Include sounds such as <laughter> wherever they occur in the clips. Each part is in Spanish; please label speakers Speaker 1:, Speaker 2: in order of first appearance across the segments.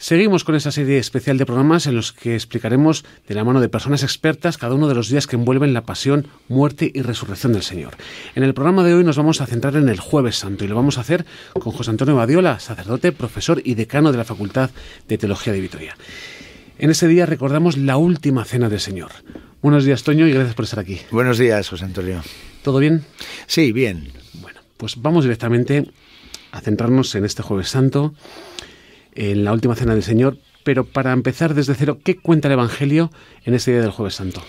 Speaker 1: Seguimos con esa serie especial de programas en los que explicaremos de la mano de personas expertas cada uno de los días que envuelven la pasión, muerte y resurrección del Señor. En el programa de hoy nos vamos a centrar en el jueves santo y lo vamos a hacer con José Antonio Badiola, sacerdote, profesor y decano de la Facultad de Teología de Vitoria. En ese día recordamos la última cena del Señor. Buenos días, Toño, y gracias por estar aquí. Buenos días, José Antonio. ¿Todo bien? Sí, bien. Bueno, pues vamos directamente a centrarnos en este jueves santo en la última cena del Señor. Pero para empezar desde cero, ¿qué cuenta el Evangelio en este día del Jueves Santo?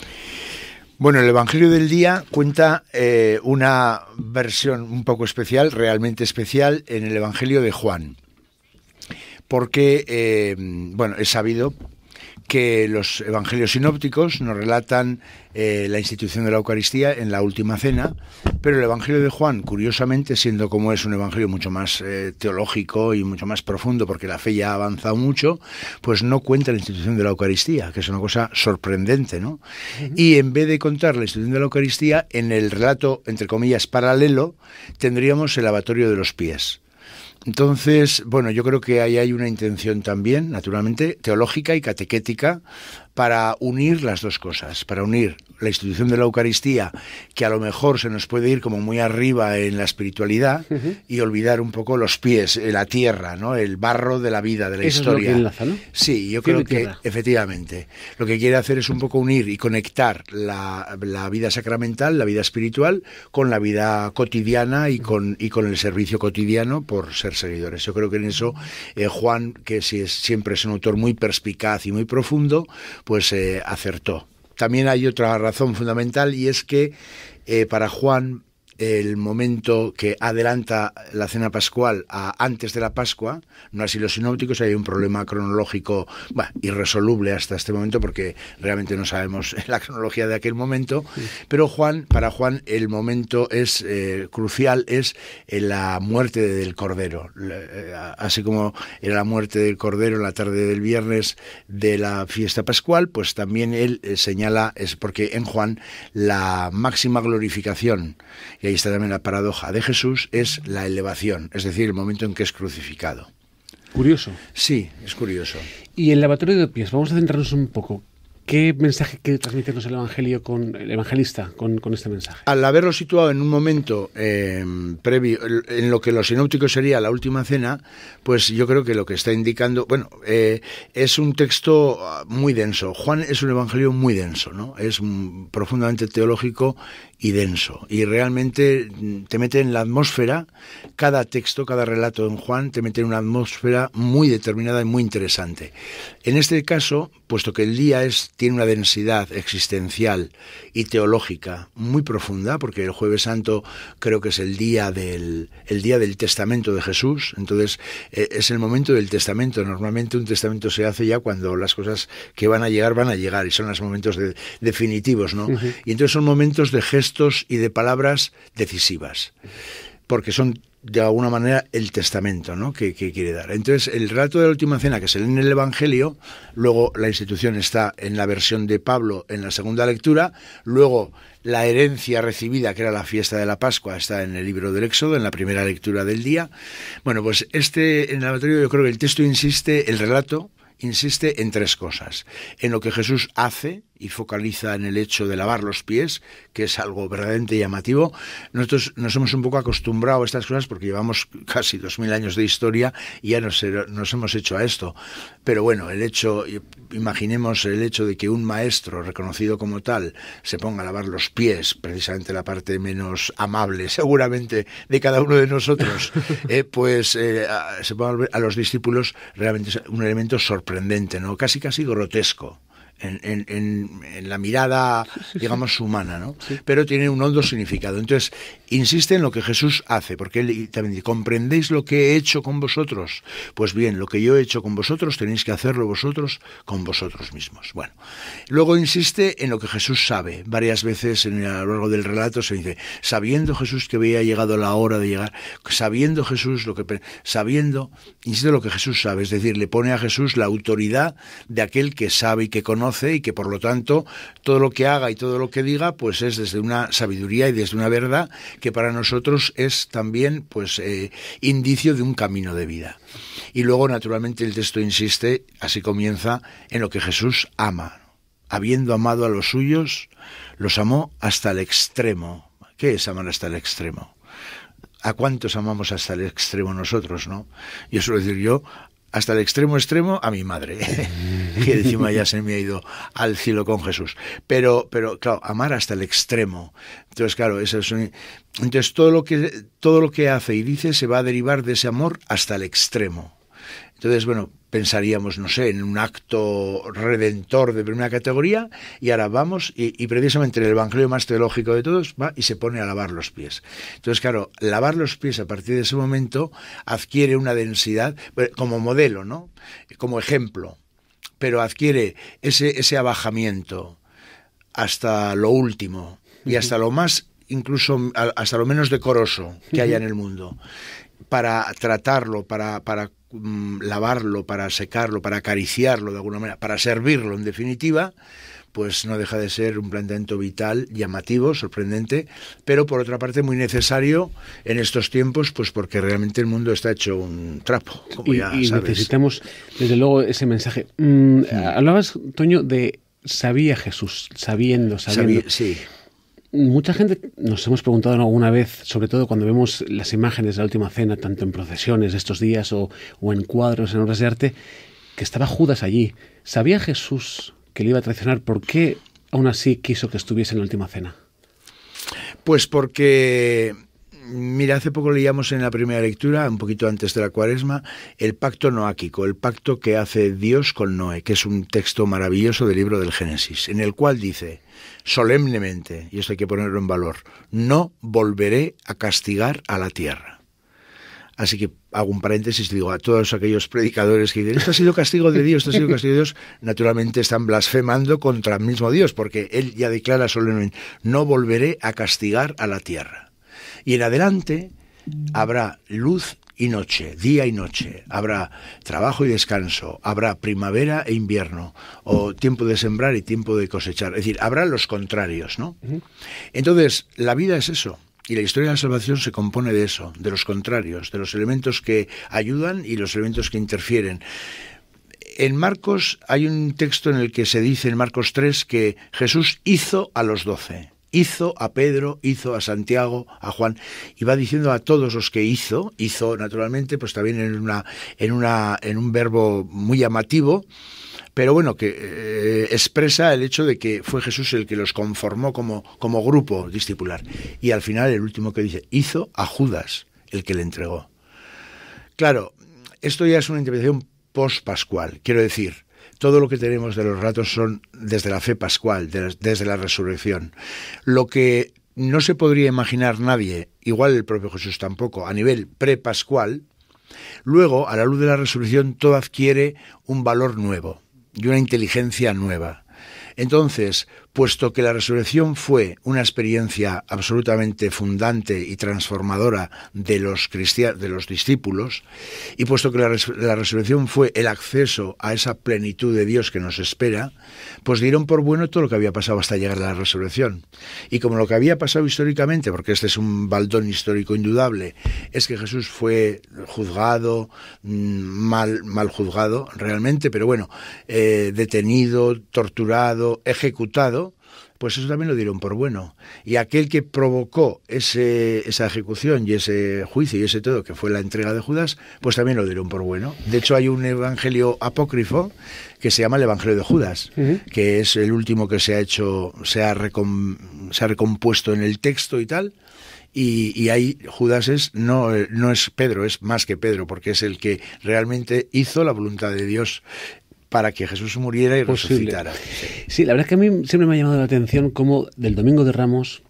Speaker 1: Bueno, el Evangelio del Día cuenta eh, una versión un poco
Speaker 2: especial, realmente especial, en el Evangelio de Juan. Porque, eh, bueno, es sabido que los evangelios sinópticos nos relatan eh, la institución de la Eucaristía en la última cena, pero el evangelio de Juan, curiosamente, siendo como es un evangelio mucho más eh, teológico y mucho más profundo, porque la fe ya ha avanzado mucho, pues no cuenta la institución de la Eucaristía, que es una cosa sorprendente, ¿no? Y en vez de contar la institución de la Eucaristía, en el relato, entre comillas, paralelo, tendríamos el lavatorio de los pies entonces, bueno, yo creo que ahí hay una intención también, naturalmente, teológica y catequética para unir las dos cosas, para unir la institución de la Eucaristía, que a lo mejor se nos puede ir como muy arriba en la espiritualidad, y olvidar un poco los pies, eh, la tierra, ¿no? el barro de la vida, de la historia. Sí, yo creo que efectivamente lo que quiere hacer es un poco unir y conectar la, vida sacramental, la vida espiritual, con la vida cotidiana y con, y con el servicio cotidiano por ser seguidores. Yo creo que en eso eh, Juan, que si es, siempre es un autor muy perspicaz y muy profundo, pues eh, acertó. También hay otra razón fundamental y es que eh, para Juan el momento que adelanta la cena pascual a antes de la Pascua, no así los sinópticos, hay un problema cronológico ...bueno, irresoluble hasta este momento porque realmente no sabemos <laughs> la cronología de aquel momento, pero Juan, para Juan el momento es eh, crucial, es eh, la muerte del Cordero, eh, así como era la muerte del Cordero en la tarde del viernes de la fiesta pascual, pues también él señala, es porque en Juan la máxima glorificación, ahí está también la paradoja de Jesús, es la elevación, es decir, el momento en que es crucificado. Curioso. Sí, es
Speaker 1: curioso. Y el lavatorio de pies, vamos a centrarnos un poco. ¿Qué mensaje quiere transmitirnos el Evangelio con el evangelista con, este mensaje?
Speaker 2: Al haberlo situado en un momento eh, previo, en lo que lo sinóptico sería la última cena, pues yo creo que lo que está indicando, bueno, eh, es un texto ah, muy denso. Juan es un evangelio muy denso, ¿no? Es mm, profundamente teológico y denso. Y realmente mm, te mete en la atmósfera, cada texto, cada relato de Juan te mete en una atmósfera muy determinada y muy interesante. En este caso, puesto que el día es, tiene una densidad existencial y teológica muy profunda, porque el jueves santo creo que es el día del, día del testamento de Jesús, entonces eh, es el momento del testamento. Normalmente un testamento se hace ya cuando las cosas que van a llegar van a llegar y son los momentos definitivos, ¿no? Y entonces son momentos de gesto y de palabras decisivas, porque son de alguna manera el testamento que, quiere dar. Entonces, el relato de la última cena que se lee en el Evangelio, luego la institución está en la versión de Pablo en la segunda lectura, luego la herencia recibida, que era la fiesta de la Pascua, está en el libro del Éxodo, en la primera lectura del día. Bueno, pues este, en el materia, yo creo que el texto insiste, el relato insiste en tres cosas, en lo que Jesús hace, y focaliza en el hecho de lavar los pies, que es algo verdaderamente llamativo. Nosotros nos hemos un poco acostumbrado a estas cosas porque llevamos casi dos mil años de historia y ya nos, hemos hecho a esto. Pero bueno, el hecho, imaginemos el hecho de que un maestro reconocido como tal se ponga a lavar los pies, precisamente la parte menos amable <laughs> seguramente de cada uno de nosotros, <laughs> eh, pues eh, se ponga a los discípulos realmente es un elemento sorprendente, ¿no? casi casi grotesco en, la mirada, digamos, humana, ¿no? Pero tiene un hondo significado. Entonces, insiste en lo que Jesús hace, porque él también dice, ¿comprendéis lo que he hecho con vosotros? Pues bien, lo que yo he hecho con vosotros tenéis que hacerlo vosotros con vosotros mismos. Bueno, luego insiste en lo que Jesús sabe. Varias veces a lo largo del relato se dice, sabiendo Jesús que había llegado la hora de llegar, sabiendo Jesús lo que... Sabiendo, insiste en lo que Jesús sabe, es decir, le pone a Jesús la autoridad de aquel que sabe y que conoce y que por lo tanto todo lo que haga y todo lo que diga pues es desde una sabiduría y desde una verdad que para nosotros es también pues eh, indicio de un camino de vida. Y luego naturalmente el texto insiste, así comienza, en lo que Jesús ama. Habiendo amado a los suyos, los amó hasta el extremo. ¿Qué es amar hasta el extremo? ¿A cuántos amamos hasta el extremo nosotros, no? Y eso lo decir yo, hasta el extremo extremo a mi madre, <laughs> que encima ya se me ha ido al cielo con Jesús. Pero, pero claro, amar hasta el extremo. Entonces, claro, eso entonces todo lo que todo lo que hace y dice se va a derivar de ese amor hasta el extremo. Entonces, bueno, pensaríamos, no sé, en un acto redentor de primera categoría y ahora vamos y, y, precisamente el Evangelio más teológico de todos va y se pone a lavar los pies. Entonces, claro, lavar los pies a partir de ese momento adquiere una densidad eh, como modelo, ¿no? Como ejemplo, pero adquiere ese, ese abajamiento hasta lo último y hasta lo más incluso hasta lo menos decoroso que haya en el mundo para tratarlo, para, para Mm, lavarlo, para secarlo, para acariciarlo de alguna manera, para servirlo en definitiva, pues no deja de ser un planteamiento vital, llamativo, sorprendente, pero por otra parte muy necesario en estos tiempos, pues porque realmente el mundo está hecho un trapo. y, necesitamos, desde luego,
Speaker 1: ese mensaje. Mm, hablabas, Toño, de sabía Jesús, sabiendo, sabiendo. sí. Mucha gente nos hemos preguntado alguna vez, sobre todo cuando vemos las imágenes de la Última Cena, tanto en procesiones estos días o, o, en cuadros, en obras de arte, que estaba Judas allí. ¿Sabía Jesús que le iba a traicionar? ¿Por qué aún así quiso que estuviese en la Última Cena?
Speaker 2: Pues porque Mira, hace poco leíamos en la primera lectura, un poquito antes de la cuaresma, el pacto noáquico, el pacto que hace Dios con Noé, que es un texto maravilloso del libro del Génesis, en el cual dice solemnemente, y esto hay que ponerlo en valor, no volveré a castigar a la tierra. Así que hago un paréntesis y digo a todos aquellos predicadores que dicen, esto ha sido castigo de Dios, esto ha sido <laughs> castigo de Dios, naturalmente están blasfemando contra el mismo Dios, porque Él ya declara solemnemente, no volveré a castigar a la tierra. Y en adelante habrá luz y noche, día y noche, habrá trabajo y descanso, habrá primavera e invierno, o tiempo de sembrar y tiempo de cosechar, es decir, habrá los contrarios, ¿no? Entonces, la vida es eso, y la historia de la salvación se compone de eso, de los contrarios, de los elementos que ayudan y los elementos que interfieren. En Marcos hay un texto en el que se dice en Marcos 3 que Jesús hizo a los doce hizo a Pedro, hizo a Santiago, a Juan, y va diciendo a todos los que hizo, hizo naturalmente, pues también en, un verbo muy llamativo, pero bueno, que eh, expresa el hecho de que fue Jesús el que los conformó como, grupo discipular. Y al final el último que dice, hizo a Judas el que le entregó. Claro, esto ya es una interpretación postpascual. quiero decir, todo lo que tenemos de los ratos son desde la fe pascual, desde la resurrección. Lo que no se podría imaginar nadie, igual el propio Jesús tampoco, a nivel prepascual, luego, a la luz de la resurrección, todo adquiere un valor nuevo y una inteligencia nueva. Entonces, puesto que la resurrección fue una experiencia absolutamente fundante y transformadora de los, de los discípulos, y puesto que la, resurrección fue el acceso a esa plenitud de Dios que nos espera, pues dieron por bueno todo lo que había pasado hasta llegar a la resurrección. Y como lo que había pasado históricamente, porque este es un baldón histórico indudable, es que Jesús fue juzgado, mm, mal, mal juzgado realmente, pero bueno, eh, detenido, torturado, ejecutado, pues eso también lo dieron por bueno. Y aquel que provocó esa ejecución y ese juicio y ese todo, que fue la entrega de Judas, pues también lo dieron por bueno. De hecho, hay un evangelio apócrifo que se llama el Evangelio de Judas, que es el último que se ha hecho, se ha, recompuesto en el texto y tal. Y, y, ahí Judas es, no, no es Pedro, es más que Pedro, porque es el que realmente hizo la voluntad de Dios para que Jesús muriera y resucitara.
Speaker 1: Sí, la verdad es que a mí siempre me ha llamado la atención cómo del Domingo de Ramos,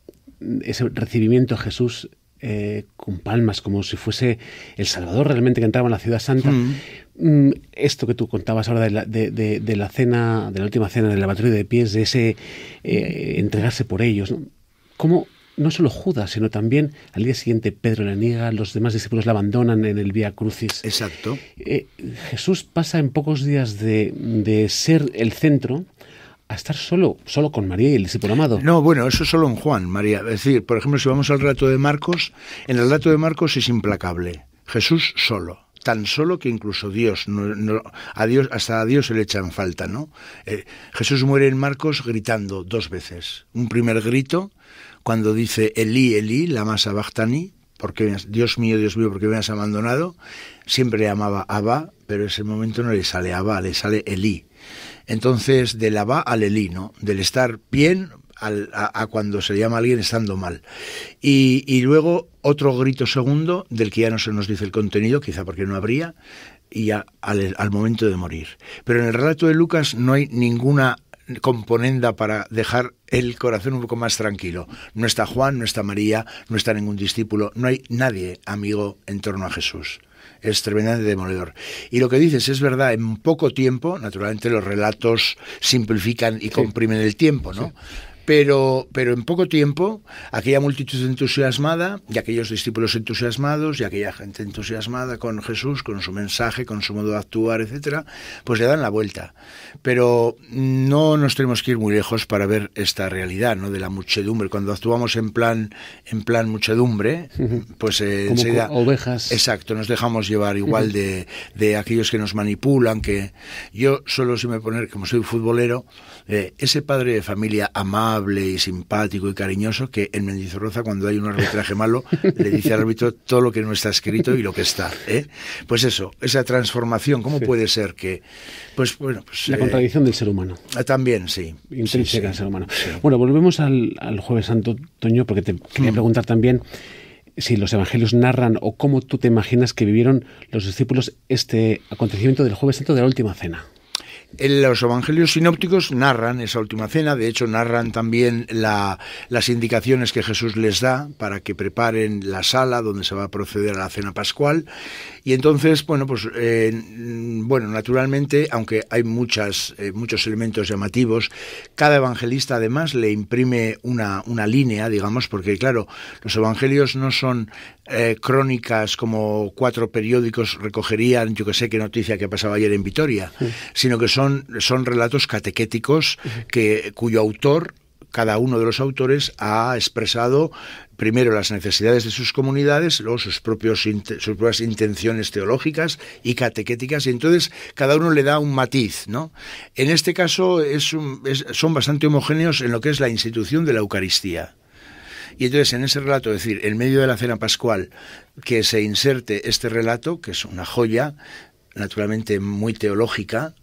Speaker 1: ese recibimiento a Jesús eh, con palmas, como si fuese el Salvador realmente que entraba en la Ciudad Santa. Mm. Mm, esto que tú contabas ahora de la, de, cena, de la última cena del lavatorio de pies, de ese eh, entregarse por ellos, ¿no? ¿Cómo no solo Judas, sino también al día siguiente Pedro la niega, los demás discípulos la abandonan en el Vía Crucis. Exacto. Eh, Jesús pasa en pocos días de, ser el centro a estar solo, solo con María y el discípulo amado. No,
Speaker 2: bueno, eso solo en Juan, María. Es decir, por ejemplo, si vamos al relato de Marcos, en el relato de Marcos es implacable. Jesús solo tan solo que incluso Dios, a Dios hasta a Dios se le echan falta, ¿no? Eh, Jesús muere en Marcos gritando dos veces, un primer grito cuando dice Elí, Elí, la masa Bachtani, porque Dios mío, Dios mío, porque me has abandonado, siempre llamaba Abba, pero en ese momento no le sale Abba, le sale Elí. Entonces, del Abba al Elí, ¿no? Del estar bien a, cuando se llama a alguien estando mal. Y, luego otro grito segundo, del que ya no se nos dice el contenido, quizá porque no habría, y al, momento de morir. Pero en el relato de Lucas no hay ninguna componenda para dejar el corazón un poco más tranquilo. No está Juan, no está María, no está ningún discípulo, no hay nadie amigo en torno a Jesús. Es tremendamente demoledor. Y lo que dices es verdad, en poco tiempo, naturalmente los relatos simplifican y comprimen el tiempo, ¿no? pero, pero en poco tiempo aquella multitud entusiasmada y aquellos discípulos entusiasmados y aquella gente entusiasmada con Jesús, con su mensaje, con su modo de actuar, etcétera, pues le dan la vuelta. Pero no nos tenemos que ir muy lejos para ver esta realidad, ¿no? De la muchedumbre. Cuando actuamos en plan, en plan muchedumbre, pues eh, Como ovejas. Exacto, nos dejamos llevar igual de, de aquellos que nos manipulan, que yo solo si me poner, como soy futbolero, eh, ese padre de familia amado y simpático y cariñoso que en Mendizorroza cuando hay un arbitraje malo le dice al árbitro todo lo que no está escrito y lo que está. ¿eh? Pues eso, esa transformación, ¿cómo puede ser que...
Speaker 1: Pues bueno, pues, La eh, contradicción del ser humano. Ah, también, sí. Intrínseca ser humano. Bueno, volvemos al, al, jueves santo, Toño, porque te quería mm. preguntar también si los evangelios narran o cómo tú te imaginas que vivieron los discípulos este acontecimiento del jueves santo de la última cena.
Speaker 2: Los evangelios sinópticos narran esa última cena, de hecho narran también las indicaciones que Jesús les da para que preparen la sala donde se va a proceder a la cena pascual y entonces, bueno, pues, eh, bueno, naturalmente, aunque hay muchas, eh, muchos elementos llamativos, cada evangelista además le imprime una, línea, digamos, porque claro, los evangelios no son eh, crónicas como cuatro periódicos recogerían, yo que sé, qué noticia que pasaba ayer en Vitoria, sino que son, son relatos catequéticos que, cuyo autor cada uno de los autores ha expresado primero las necesidades de sus comunidades, luego sus, propios, sus propias intenciones teológicas y catequéticas, y entonces cada uno le da un matiz. ¿no? En este caso son bastante homogéneos en lo que es la institución de la Eucaristía. Y entonces en ese relato, es decir, en medio de la cena pascual, que se inserte este relato, que es una joya, naturalmente muy teológica,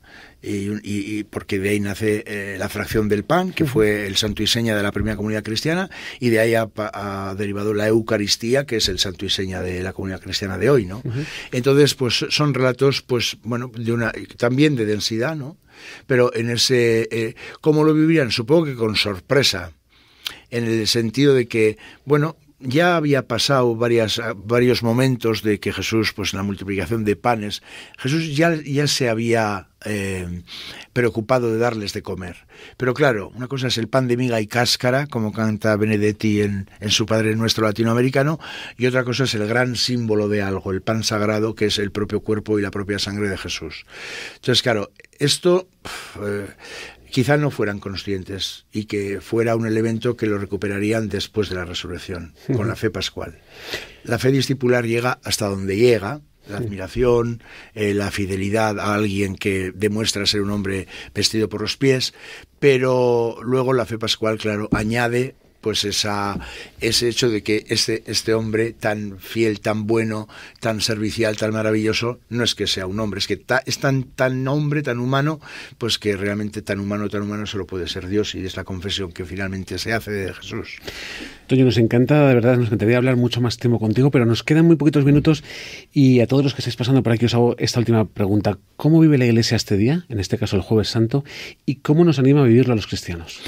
Speaker 2: y, porque de ahí nace eh, la fracción del pan, que fue el santo y seña de la primera comunidad cristiana, y de ahí ha, derivado la Eucaristía, que es el santo y seña de la comunidad cristiana de hoy, ¿no? Entonces, pues son relatos, pues, bueno, de una, también de densidad, ¿no? Pero en ese, eh, ¿cómo lo vivían? Supongo que con sorpresa, en el sentido de que, bueno, ya había pasado ah, varios momentos de que Jesús, pues en la multiplicación de panes, Jesús ya, se había eh, preocupado de darles de comer. Pero claro, una cosa es el pan de miga y cáscara, como canta Benedetti en, su Padre Nuestro Latinoamericano, y otra cosa es el gran símbolo de algo, el pan sagrado, que es el propio cuerpo y la propia sangre de Jesús. Entonces, claro, esto... Eh, quizá no fueran conscientes y que fuera un elemento que lo recuperarían después de la resurrección, con la fe pascual. La fe discipular llega hasta donde llega, la admiración, eh, la fidelidad a alguien que demuestra ser un hombre vestido por los pies, pero luego la fe pascual, claro, añade pues esa, ese hecho de que este, este hombre tan fiel, tan bueno, tan servicial, tan maravilloso, no es que sea un hombre, es que es tan, tan hombre, tan humano, pues que realmente tan humano, tan humano solo puede ser Dios y es la confesión que finalmente se hace
Speaker 1: de Jesús. Toño, nos encanta, de verdad, nos encantaría hablar mucho más tiempo contigo, pero nos quedan muy poquitos minutos y a todos los que estáis pasando por aquí os hago esta última pregunta. ¿Cómo vive la Iglesia este día, en este caso el Jueves Santo, y cómo nos anima a vivirlo a los cristianos?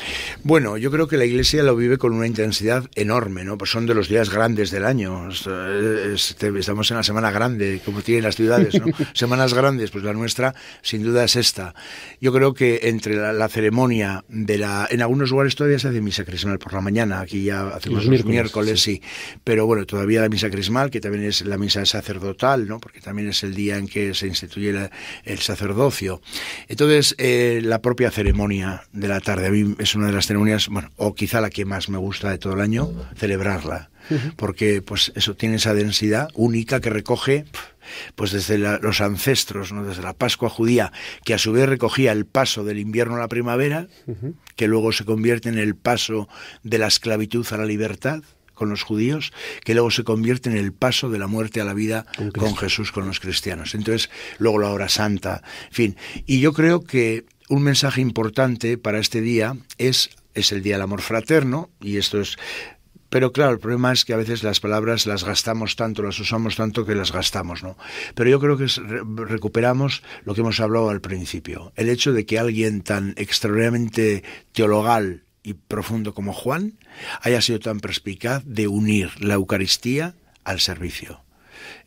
Speaker 2: Bueno, yo creo que la Iglesia lo vive con con una intensidad enorme, ¿no? Pues son de los días grandes del año. Eh, estamos en la semana grande, como tienen las ciudades, ¿no? <laughs> Semanas grandes, pues la nuestra sin duda es esta. Yo creo que entre la, ceremonia de la... En algunos lugares todavía se hace misa crismal por la mañana, aquí ya hacemos los, miércoles, sí. Pero bueno, todavía la misa crismal, que también es la misa sacerdotal, ¿no? Porque también es el día en que se instituye el sacerdocio. Entonces, eh, la propia ceremonia de la tarde, a mí es una de las ceremonias, bueno, o quizá la que más me gusta de todo el año, celebrarla. Porque pues eso tiene esa densidad única que recoge pues desde los ancestros, desde la Pascua judía, que a su vez recogía el paso del invierno a la primavera, que luego se convierte en el paso de la esclavitud a la libertad con los judíos, que luego se convierte en el paso de la muerte a la vida con, con Jesús, con los cristianos. Entonces, luego la hora santa, en fin. Y yo creo que un mensaje importante para este día es es el Día del Amor Fraterno y esto es pero claro, el problema es que a veces las palabras las gastamos tanto, las usamos tanto que las gastamos, ¿no? Pero yo creo que recuperamos lo que hemos hablado al principio. El hecho de que alguien tan extraordinariamente teologal y profundo como Juan haya sido tan perspicaz de unir la Eucaristía al servicio.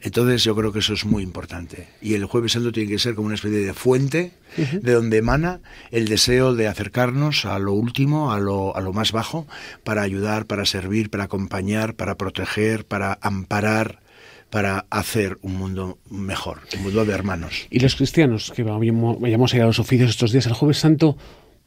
Speaker 2: Entonces yo creo que eso es muy importante. Y el jueves santo tiene que ser como una especie de fuente de donde emana el deseo de acercarnos a lo último, a lo, a lo más bajo, para ayudar, para servir, para acompañar, para proteger, para amparar para hacer un mundo mejor, un mundo de hermanos.
Speaker 1: Y los cristianos que vayamos a ir a los oficios estos días, el jueves santo,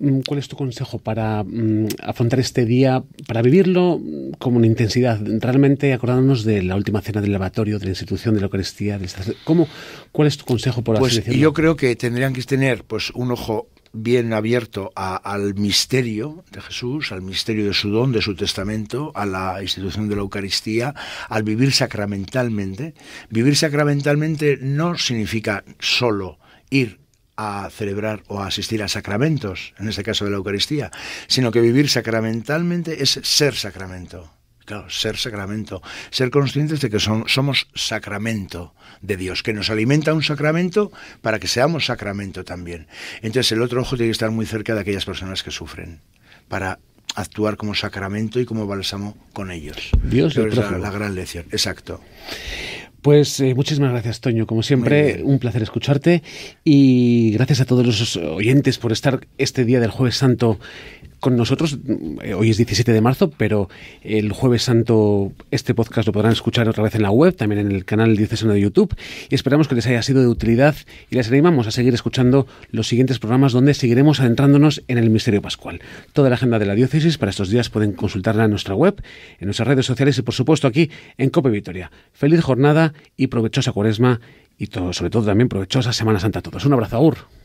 Speaker 1: Mm, ¿Cuál es tu consejo para mm, afrontar este día, para vivirlo mm, con una intensidad? Realmente acordándonos de la última cena del lavatorio, de la institución de la Eucaristía. ¿cómo, ¿Cuál es tu consejo por pues Yo
Speaker 2: creo que tendrían que tener pues, un ojo bien abierto al misterio de Jesús, al misterio de su don, de su testamento, a la institución de la Eucaristía, al vivir sacramentalmente. Vivir sacramentalmente no significa solo ir a celebrar o a asistir a sacramentos, en este caso de la Eucaristía, sino que vivir sacramentalmente es ser sacramento. Claro, ser sacramento, ser conscientes de que son, somos sacramento de Dios, que nos alimenta un sacramento para que seamos sacramento también. Entonces el otro ojo tiene que estar muy cerca de aquellas personas que sufren, para actuar como sacramento y como bálsamo con ellos. Dios es la, la gran lección, exacto.
Speaker 1: Pues eh, muchísimas gracias, Toño. Como siempre, un placer escucharte y gracias a todos los oyentes por estar este día del Jueves Santo con nosotros. Eh, hoy es 17 de marzo, pero el jueves santo este podcast lo podrán escuchar otra vez en la web, también en el canal Diocesano de YouTube. Y esperamos que les haya sido de utilidad y les animamos a seguir escuchando los siguientes programas donde seguiremos adentrándonos en el misterio pascual. Toda la agenda de la diócesis para estos días pueden consultarla en nuestra web, en nuestras redes sociales y por supuesto aquí en Cope Vitoria. Feliz jornada y provechosa cuaresma y todo, sobre todo también provechosa Semana Santa a todos. Un abrazo, Ur.